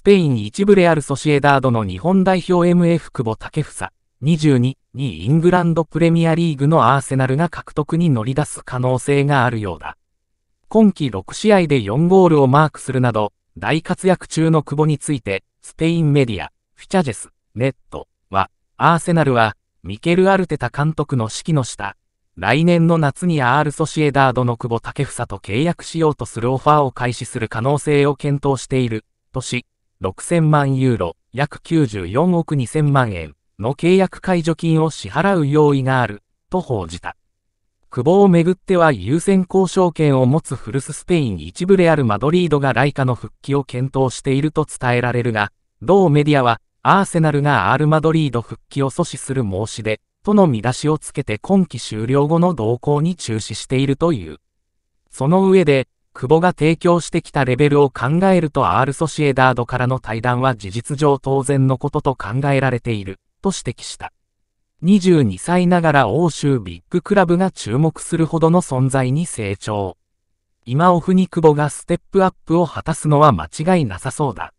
スペイン一部レアル・ソシエダードの日本代表 MF 久保建英22にイングランドプレミアリーグのアーセナルが獲得に乗り出す可能性があるようだ。今季6試合で4ゴールをマークするなど、大活躍中の久保について、スペインメディア、フィチャジェス、ネットは、アーセナルは、ミケル・アルテタ監督の指揮の下、来年の夏にアール・ソシエダードの久保建英と契約しようとするオファーを開始する可能性を検討している、とし、6000万ユーロ、約94億2000万円の契約解除金を支払う用意がある、と報じた。久保をめぐっては優先交渉権を持つ古巣スペイン一部であるマドリードがライカの復帰を検討していると伝えられるが、同メディアは、アーセナルがアール・マドリード復帰を阻止する申し出、との見出しをつけて今季終了後の動向に中止しているという。その上で、久保が提供してきたレベルを考えると R ソシエダードからの対談は事実上当然のことと考えられている、と指摘した。22歳ながら欧州ビッグクラブが注目するほどの存在に成長。今オフに久保がステップアップを果たすのは間違いなさそうだ。